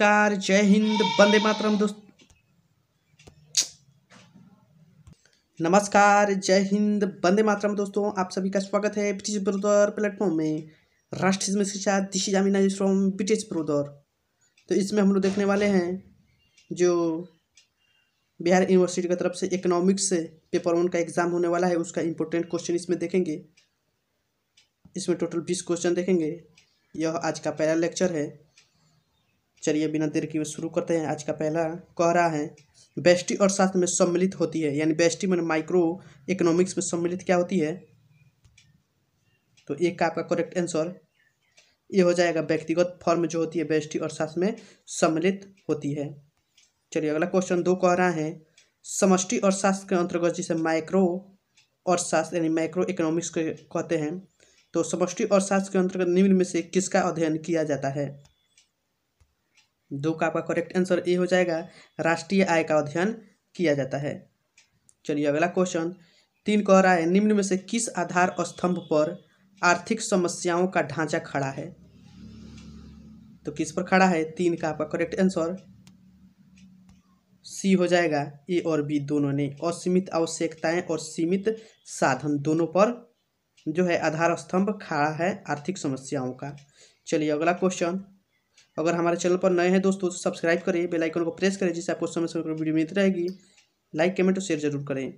नमस्कार जय हिंद बंदे मातरम दोस्त नमस्कार जय हिंद बंदे मातरम दोस्तों आप सभी का स्वागत है ब्रिटिश ब्रोदर प्लेटफॉर्म में राष्ट्रीय शिक्षा दिशी जामिना फ्रॉम ब्रिटिश ब्रोदर तो इसमें हम लोग देखने वाले हैं जो बिहार यूनिवर्सिटी की तरफ से इकोनॉमिक्स पेपर वन का एग्जाम होने वाला है उसका इम्पोर्टेंट क्वेश्चन इसमें देखेंगे इसमें टोटल बीस क्वेश्चन देखेंगे यह आज का पहला लेक्चर है चलिए बिना देर के शुरू करते हैं आज का पहला कह रहा है बेस्टी साथ में सम्मिलित होती है यानी बेस्टी मैंने माइक्रो इकोनॉमिक्स में सम्मिलित क्या होती है तो एक का आपका करेक्ट आंसर ये हो जाएगा व्यक्तिगत फॉर्म जो होती है बेस्टी साथ में सम्मिलित होती है चलिए अगला क्वेश्चन दो कह रहा है समष्टि और शास्त्र के अंतर्गत जिसे माइक्रो और शास्त्र यानी माइक्रो इकोनॉमिक्स कहते हैं तो समष्टि और शास्त्र के अंतर्गत निम्न में से किसका अध्ययन किया जाता है दो का आपका करेक्ट आंसर ए हो जाएगा राष्ट्रीय आय का अध्ययन किया जाता है चलिए अगला क्वेश्चन तीन कह रहा है निम्न में से किस आधार स्तंभ पर आर्थिक समस्याओं का ढांचा खड़ा है तो किस पर खड़ा है तीन का आपका करेक्ट आंसर सी हो जाएगा ए और बी दोनों ने असीमित आवश्यकताएं और सीमित साधन दोनों पर जो है आधार स्तंभ खड़ा है आर्थिक समस्याओं का चलिए अगला क्वेश्चन अगर हमारे चैनल पर नए हैं दोस्तों तो सब्सक्राइब करें बेल आइकन को प्रेस करें जिससे आपको समय समय पर वीडियो मिलती रहेगी लाइक कमेंट और शेयर जरूर करें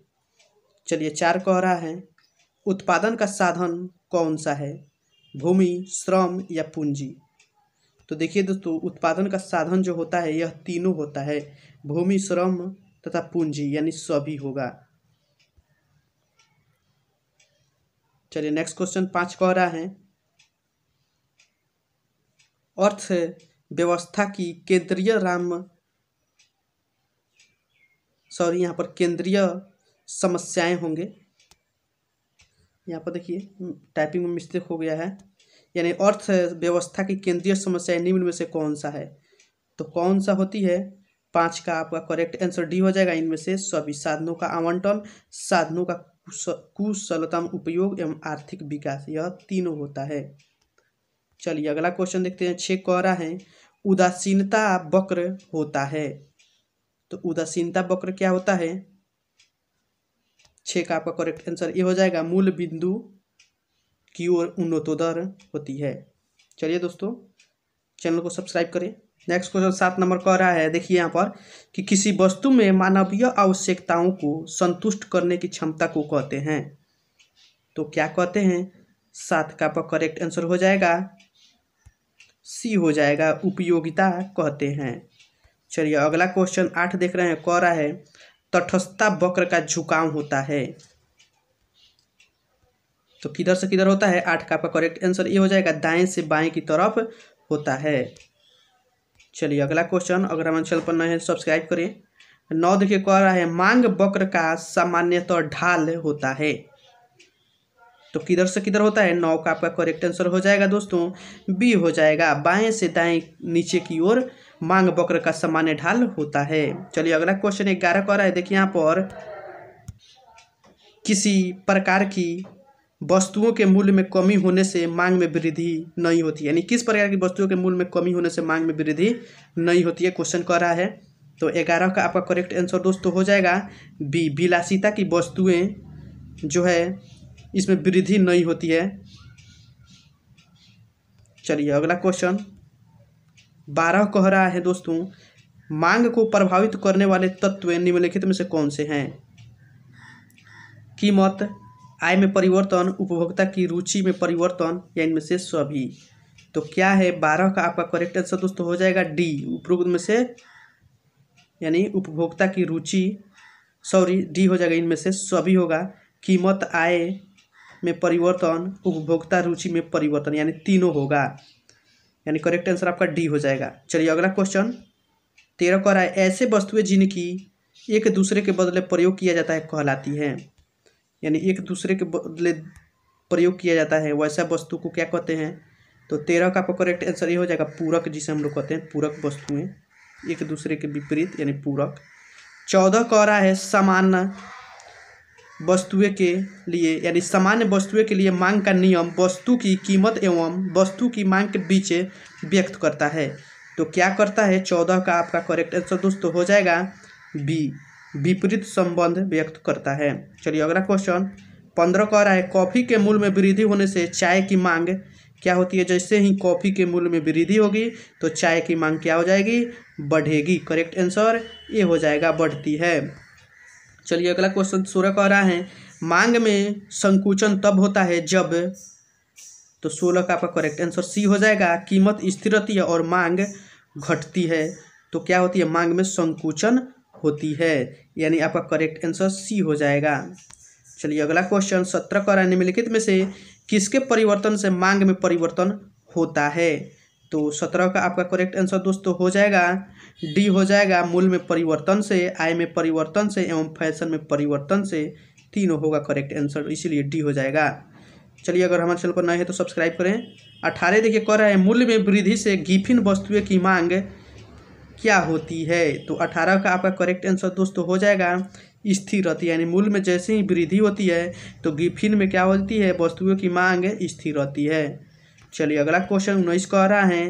चलिए चार कह रहा है उत्पादन का साधन कौन सा है भूमि श्रम या पूंजी तो देखिए दोस्तों उत्पादन का साधन जो होता है यह तीनों होता है भूमि श्रम तथा पूंजी यानी सभी होगा चलिए नेक्स्ट क्वेश्चन पांच कह रहा है अर्थ व्यवस्था की केंद्रीय राम सॉरी यहाँ पर केंद्रीय समस्याएं होंगे यहाँ पर देखिए टाइपिंग हम्म, में मिस्टेक हो गया है यानी अर्थव्यवस्था की केंद्रीय समस्याएं निम्न में से कौन सा है तो कौन सा होती है पाँच का आपका करेक्ट आंसर डी हो जाएगा इनमें से सभी साधनों का आवंटन साधनों का कुशलतम उपयोग एवं आर्थिक विकास यह तीनों होता है चलिए अगला क्वेश्चन देखते हैं छः रहा है उदासीनता वक्र होता है तो उदासीनता वक्र क्या होता है छः का आपका करेक्ट आंसर ये हो जाएगा मूल बिंदु की ओर उन्नतोदर होती है चलिए दोस्तों चैनल को सब्सक्राइब करें नेक्स्ट क्वेश्चन सात नंबर कह रहा है देखिए यहाँ पर कि किसी वस्तु में मानवीय आवश्यकताओं को संतुष्ट करने की क्षमता को कहते हैं तो क्या कहते हैं सात का आपका करेक्ट आंसर हो जाएगा सी हो जाएगा उपयोगिता कहते हैं चलिए अगला क्वेश्चन आठ देख रहे हैं कह रहा है तटस्थता वक्र का झुकाव होता है तो किधर से किधर होता है आठ का आपका करेक्ट आंसर ये हो जाएगा दाएं से बाएं की तरफ होता है चलिए अगला क्वेश्चन अगर हम चैनल पर नए हैं सब्सक्राइब करें नौ देखिए कह रहा है मांग वक्र का सामान्यतः ढाल होता है तो किधर से किधर होता है नौ का आपका करेक्ट आंसर हो जाएगा दोस्तों बी हो जाएगा बाएं से दाएं नीचे की ओर मांग बकर का सामान्य ढाल होता है चलिए अगला क्वेश्चन ग्यारह कह रहा है देखिए यहाँ पर किसी प्रकार की वस्तुओं के मूल्य में कमी होने से मांग में वृद्धि नहीं होती यानी किस प्रकार की वस्तुओं के मूल्य में कमी होने से मांग में वृद्धि नहीं होती है क्वेश्चन कह रहा है तो ग्यारह का आपका करेक्ट आंसर दोस्तों हो जाएगा बी विलासिता की वस्तुएं जो है इसमें वृद्धि नहीं होती है चलिए अगला क्वेश्चन बारह कह रहा है दोस्तों मांग को प्रभावित करने वाले तत्व निम्नलिखित में से कौन से हैं कीमत आय में परिवर्तन उपभोक्ता की रुचि में परिवर्तन या इनमें से सभी तो क्या है बारह का आपका करेक्ट आंसर दोस्तों हो जाएगा डी उपरोक्त में से यानी उपभोक्ता की रुचि सॉरी डी हो जाएगा इनमें से सभी होगा कीमत आय में परिवर्तन उपभोक्ता रुचि में परिवर्तन यानी तीनों होगा यानी करेक्ट आंसर आपका डी हो जाएगा चलिए अगला क्वेश्चन तेरह कह रहा है ऐसे वस्तुएं जिनकी एक दूसरे के बदले प्रयोग किया जाता है कहलाती हैं यानी एक दूसरे के बदले प्रयोग किया जाता है वैसा वस्तु को क्या कहते हैं तो तेरह का आपका करेक्ट आंसर ये हो जाएगा पूरक जिसे हम लोग कहते हैं पूरक वस्तुएँ एक दूसरे के विपरीत यानी पूरक चौदह कह रहा है सामान्य वस्तुएं के लिए यानी सामान्य वस्तुएं के लिए मांग का नियम वस्तु की कीमत एवं वस्तु की मांग के बीच व्यक्त करता है तो क्या करता है चौदह का आपका करेक्ट आंसर दोस्तों हो जाएगा बी विपरीत संबंध व्यक्त करता है चलिए अगला क्वेश्चन पंद्रह कह रहा है कॉफ़ी के मूल में वृद्धि होने से चाय की मांग क्या होती है जैसे ही कॉफ़ी के मूल में वृद्धि होगी तो चाय की मांग क्या हो जाएगी बढ़ेगी करेक्ट आंसर ये हो जाएगा बढ़ती है चलिए अगला क्वेश्चन सोलह कह रहा है मांग में संकुचन तब होता है जब तो सोलह का आपका करेक्ट आंसर सी हो जाएगा कीमत स्थिर रहती है और मांग घटती है तो क्या होती है मांग में संकुचन होती है यानी आपका करेक्ट आंसर सी हो जाएगा चलिए अगला क्वेश्चन सत्रह कह रहा है निम्नलिखित में से किसके परिवर्तन से मांग में परिवर्तन होता है तो सत्रह का आपका करेक्ट आंसर दोस्तों हो जाएगा डी हो जाएगा मूल में परिवर्तन से आय में परिवर्तन से एवं फैशन में परिवर्तन से तीनों होगा करेक्ट आंसर इसीलिए डी हो जाएगा चलिए अगर हमारे चैनल पर नए हैं तो सब्सक्राइब करें अठारह देखिए कह रहे हैं मूल्य में वृद्धि से गिफिन वस्तुएं की मांग क्या होती है तो अठारह का आपका करेक्ट आंसर दोस्तों हो जाएगा स्थिर रहती है यानी मूल्य में जैसे ही वृद्धि होती है तो गिफिन में क्या होती है वस्तुओं की मांग स्थिर रहती है चलिए अगला क्वेश्चन उन्नीस कह रहा है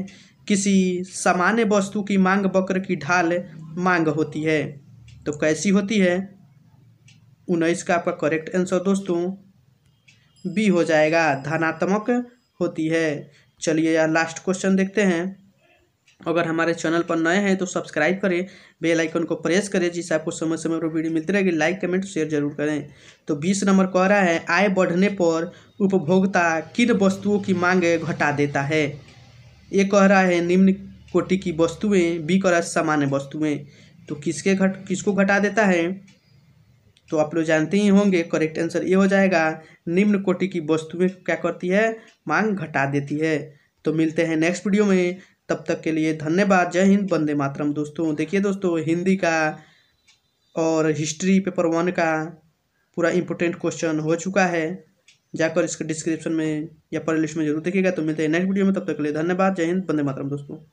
किसी सामान्य वस्तु की मांग वक्र की ढाल मांग होती है तो कैसी होती है उन्नीस का आपका करेक्ट आंसर दोस्तों बी हो जाएगा धनात्मक होती है चलिए यार लास्ट क्वेश्चन देखते हैं अगर हमारे चैनल पर नए हैं तो सब्सक्राइब करें बेल आइकन को प्रेस करें जिससे आपको समय समय पर वीडियो मिलती रहेगी लाइक कमेंट शेयर जरूर करें तो बीस नंबर कह रहा है आय बढ़ने पर उपभोक्ता किन वस्तुओं की मांग घटा देता है ये कह रहा है निम्न कोटि की वस्तुएं बी कह रहा है सामान्य वस्तुएं तो किसके घट किसको घटा देता है तो आप लोग जानते ही होंगे करेक्ट आंसर ये हो जाएगा निम्न कोटि की वस्तुएँ क्या करती है मांग घटा देती है तो मिलते हैं नेक्स्ट वीडियो में तब तक के लिए धन्यवाद जय हिंद वंदे मातरम दोस्तों देखिए दोस्तों हिंदी का और हिस्ट्री पेपर वन का पूरा इंपॉर्टेंट क्वेश्चन हो चुका है जाकर इसके डिस्क्रिप्शन में या पर लिस्ट में जरूर देखिएगा तो मिलते हैं नेक्स्ट वीडियो में तब तक के लिए धन्यवाद जय हिंद वंदे मातरम दोस्तों